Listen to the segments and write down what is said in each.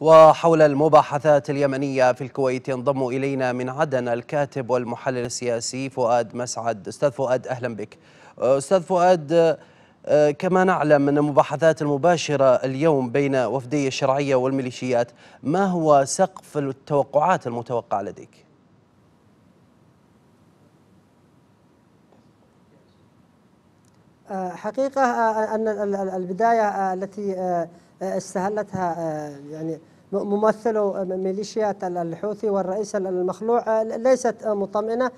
وحول المباحثات اليمنية في الكويت ينضم إلينا من عدن الكاتب والمحلل السياسي فؤاد مسعد أستاذ فؤاد أهلا بك أستاذ فؤاد آه، كما نعلم من المباحثات المباشرة اليوم بين وفدي الشرعية والميليشيات ما هو سقف التوقعات المتوقع لديك؟ حقيقة آه، أن البداية آه، التي آه، استهلتها يعني ممثلو ميليشيات الحوثي والرئيس المخلوع ليست مطمئنة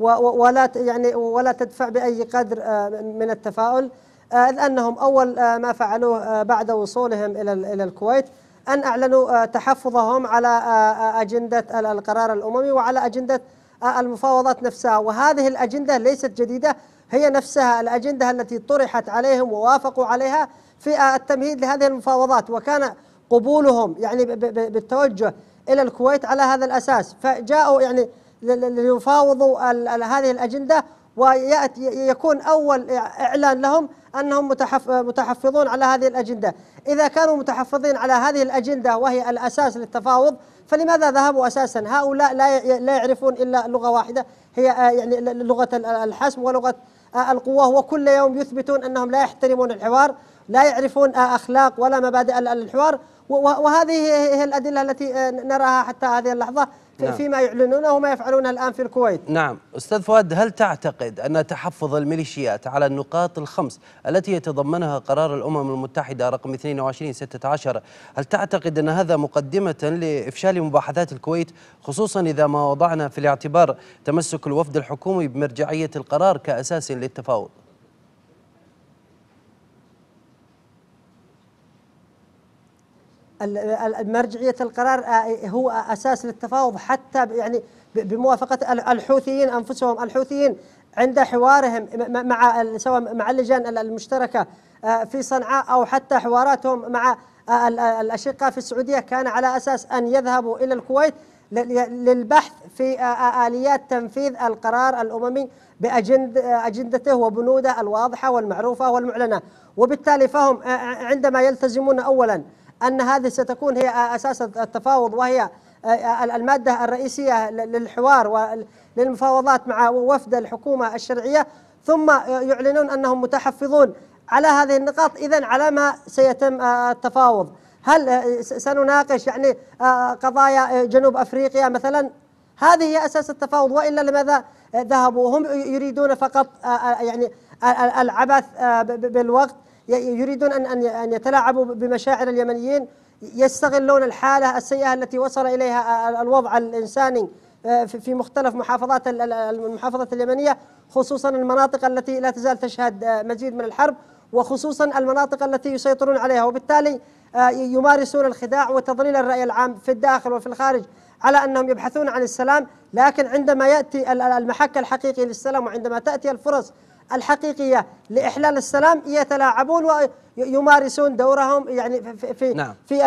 ولا يعني ولا تدفع بأي قدر من التفاؤل لأنهم أول ما فعلوه بعد وصولهم إلى إلى الكويت أن أعلنوا تحفظهم على أجندة القرار الأممي وعلى أجندة المفاوضات نفسها وهذه الأجندة ليست جديدة هي نفسها الأجندة التي طرحت عليهم ووافقوا عليها في التمهيد لهذه المفاوضات وكان قبولهم يعني بالتوجه إلى الكويت على هذا الأساس فجاءوا يعني ليفاوضوا هذه الأجندة ويأتي يكون أول إعلان لهم أنهم متحف متحفظون على هذه الأجندة إذا كانوا متحفظين على هذه الأجندة وهي الأساس للتفاوض فلماذا ذهبوا أساسا هؤلاء لا يعرفون إلا لغة واحدة هي يعني لغة الحسم ولغة آه، القوة وكل يوم يثبتون أنهم لا يحترمون الحوار لا يعرفون آه، أخلاق ولا مبادئ الحوار وهذه هي الأدلة التي آه، نراها حتى هذه اللحظة نعم. فيما يعلنونه وما يفعلونه الآن في الكويت نعم أستاذ فؤاد هل تعتقد أن تحفظ الميليشيات على النقاط الخمس التي يتضمنها قرار الأمم المتحدة رقم 22 16 هل تعتقد أن هذا مقدمة لإفشال مباحثات الكويت خصوصا إذا ما وضعنا في الاعتبار تمسك الوفد الحكومي بمرجعية القرار كأساس للتفاوض مرجعية القرار آه، إيه، هو أساس للتفاوض حتى يعني بموافقة الحوثيين أنفسهم الحوثيين عند حوارهم مع سواء مع اللجان المشتركة آه، في صنعاء أو حتى حواراتهم مع آه، الأشقاء في السعودية كان على أساس أن يذهبوا إلى الكويت للبحث في آليات تنفيذ القرار الأممي بأجندته وبنوده الواضحة والمعروفة والمعلنة وبالتالي فهم عندما يلتزمون أولا ان هذه ستكون هي اساس التفاوض وهي الماده الرئيسيه للحوار وللمفاوضات مع وفد الحكومه الشرعيه ثم يعلنون انهم متحفظون على هذه النقاط اذا على ما سيتم التفاوض هل سنناقش يعني قضايا جنوب افريقيا مثلا هذه هي اساس التفاوض والا لماذا ذهبوا هم يريدون فقط يعني العبث بالوقت يريدون أن أن ان يتلاعبوا بمشاعر اليمنيين يستغلون الحالة السيئة التي وصل إليها الوضع الإنساني آه، في مختلف محافظات المحافظة اليمنية خصوصا المناطق التي لا تزال تشهد آه، مزيد من الحرب وخصوصا المناطق التي يسيطرون عليها وبالتالي آه، يمارسون الخداع وتضليل الرأي العام في الداخل وفي الخارج على أنهم يبحثون عن السلام لكن عندما يأتي المحك الحقيقي للسلام وعندما تأتي الفرص الحقيقية لإحلال السلام يتلاعبون ويمارسون دورهم يعني في في, نعم. في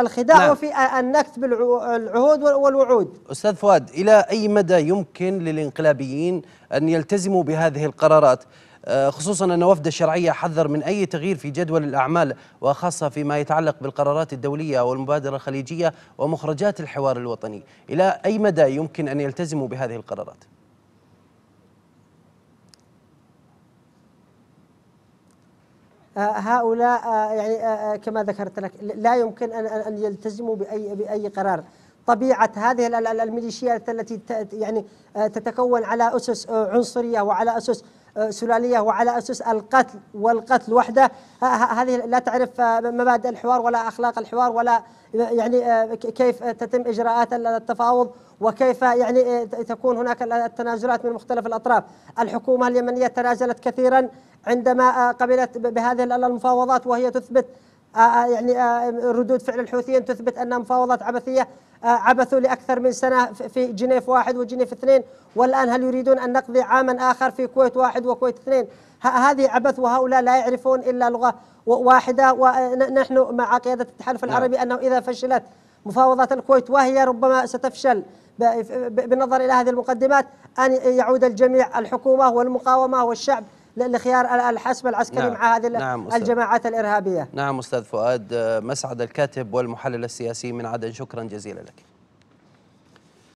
الخداع نعم. وفي النكت بالعهود والوعود أستاذ فؤاد إلى أي مدى يمكن للإنقلابيين أن يلتزموا بهذه القرارات آه، خصوصا أن وفد الشرعية حذر من أي تغيير في جدول الأعمال وخاصة فيما يتعلق بالقرارات الدولية والمبادرة الخليجية ومخرجات الحوار الوطني إلى أي مدى يمكن أن يلتزموا بهذه القرارات؟ هؤلاء آه، يعني آه، آه، كما ذكرت لك لا يمكن ان ان يلتزموا باي باي قرار طبيعه هذه الميليشيات التي يعني تتكون على اسس عنصريه وعلى اسس سلاليه وعلى اسس القتل والقتل وحده هذه لا تعرف آه، مبادئ الحوار ولا اخلاق الحوار ولا يعني آه، كيف تتم اجراءات التفاوض وكيف آه، يعني تكون هناك التنازلات من مختلف الاطراف الحكومه اليمنيه تنازلت كثيرا عندما قبلت بهذه المفاوضات وهي تثبت آه، آه، يعني آه، ردود فعل الحوثيين تثبت أنها مفاوضات عبثية عبثوا لأكثر من سنة في جنيف واحد وجنيف اثنين والآن هل يريدون أن نقضي عاما آخر في كويت واحد وكويت اثنين هذه عبث وهؤلاء لا يعرفون إلا لغة واحدة ونحن مع قيادة التحالف نعم. العربي أنه إذا فشلت مفاوضات الكويت وهي ربما ستفشل بالنظر إلى هذه المقدمات أن يعود الجميع الحكومة والمقاومة والشعب لخيار الحسم العسكري نعم مع هذه نعم الجماعات الارهابيه. نعم استاذ فؤاد آه، مسعد الكاتب والمحلل السياسي من عدن شكرا جزيلا لك.